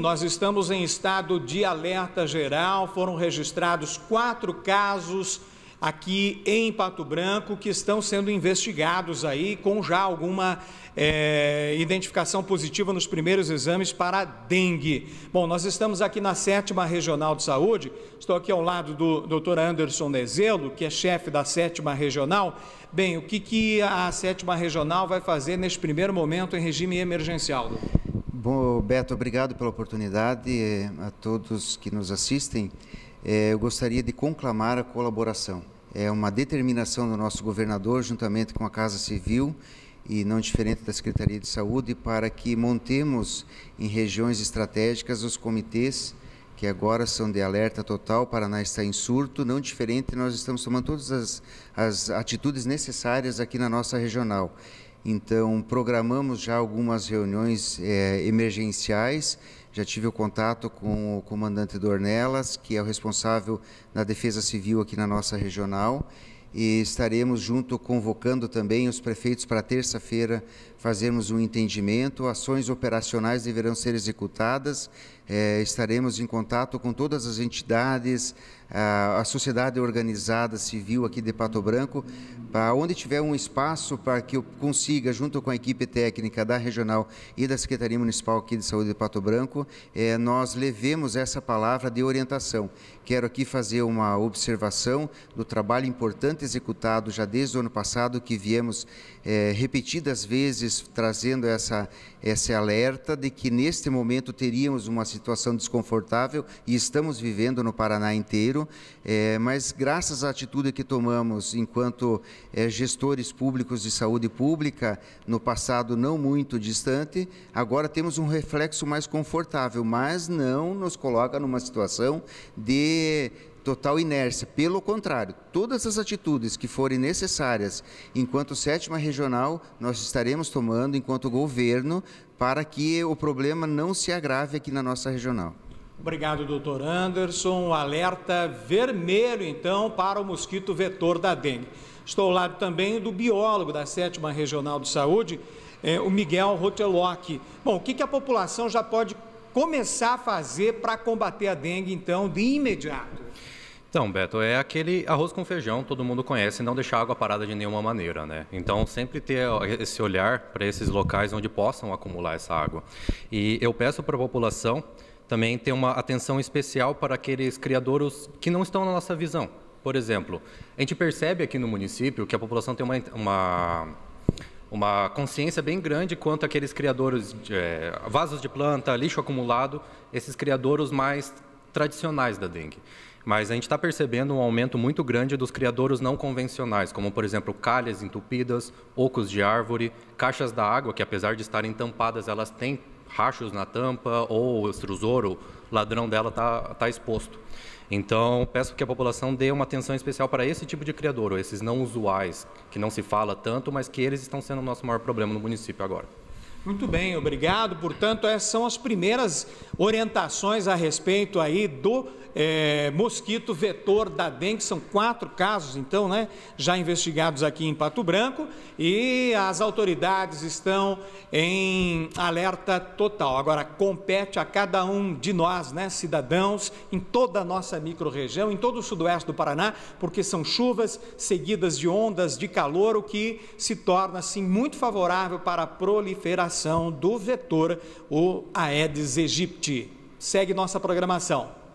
Nós estamos em estado de alerta geral. Foram registrados quatro casos aqui em Pato Branco que estão sendo investigados aí com já alguma é, identificação positiva nos primeiros exames para dengue. Bom, nós estamos aqui na sétima regional de saúde. Estou aqui ao lado do Dr. Anderson Nezelo, que é chefe da sétima regional. Bem, o que, que a sétima regional vai fazer neste primeiro momento em regime emergencial? Bom, Beto, obrigado pela oportunidade eh, a todos que nos assistem. Eh, eu gostaria de conclamar a colaboração. É uma determinação do nosso governador, juntamente com a Casa Civil e não diferente da Secretaria de Saúde, para que montemos em regiões estratégicas os comitês que agora são de alerta total, o Paraná está em surto, não diferente, nós estamos tomando todas as, as atitudes necessárias aqui na nossa regional. Então, programamos já algumas reuniões é, emergenciais. Já tive o contato com o comandante Dornelas, que é o responsável na Defesa Civil aqui na nossa regional. E estaremos junto convocando também os prefeitos para terça-feira fazermos um entendimento. Ações operacionais deverão ser executadas é, estaremos em contato com todas as entidades, a, a, sociedade organizada civil aqui de Pato Branco, para onde tiver um espaço para que eu consiga, junto com a equipe técnica da Regional e da Secretaria Municipal aqui de Saúde de Pato Branco, é, nós levemos essa palavra de orientação. Quero aqui fazer uma observação do trabalho importante executado já desde o ano passado, que viemos é, repetidas vezes trazendo essa, esse alerta de que neste momento teríamos uma situação situação desconfortável e estamos vivendo no Paraná inteiro, é, mas graças à atitude que tomamos enquanto é, gestores públicos de saúde pública, no passado não muito distante, agora temos um reflexo mais confortável, mas não nos coloca numa situação de total inércia. Pelo contrário, todas as atitudes que forem necessárias enquanto sétima regional nós estaremos tomando enquanto governo para que o problema não se agrave aqui na nossa regional. Obrigado, doutor Anderson. alerta vermelho, então, para o mosquito vetor da dengue. Estou ao lado também do biólogo da sétima regional de saúde, eh, o Miguel Rotelock. Bom, o que, que a população já pode começar a fazer para combater a dengue, então, de imediato? Então, Beto, é aquele arroz com feijão, todo mundo conhece, não deixar água parada de nenhuma maneira, né? Então, sempre ter esse olhar para esses locais onde possam acumular essa água. E eu peço para a população também ter uma atenção especial para aqueles criadores que não estão na nossa visão. Por exemplo, a gente percebe aqui no município que a população tem uma, uma uma consciência bem grande quanto aqueles criadores de, é, vasos de planta, lixo acumulado, esses criadores mais tradicionais da dengue mas a gente está percebendo um aumento muito grande dos criadouros não convencionais, como, por exemplo, calhas entupidas, ocos de árvore, caixas da água, que apesar de estarem tampadas, elas têm rachos na tampa, ou o extrusor, o ladrão dela está tá exposto. Então, peço que a população dê uma atenção especial para esse tipo de criadouro, esses não usuais, que não se fala tanto, mas que eles estão sendo o nosso maior problema no município agora. Muito bem, obrigado. Portanto, essas são as primeiras orientações a respeito aí do é, mosquito vetor da dengue. São quatro casos, então, né, já investigados aqui em Pato Branco e as autoridades estão em alerta total. Agora, compete a cada um de nós, né, cidadãos, em toda a nossa microrregião, em todo o sudoeste do Paraná, porque são chuvas seguidas de ondas de calor, o que se torna, assim, muito favorável para a proliferação do vetor, o Aedes aegypti. Segue nossa programação.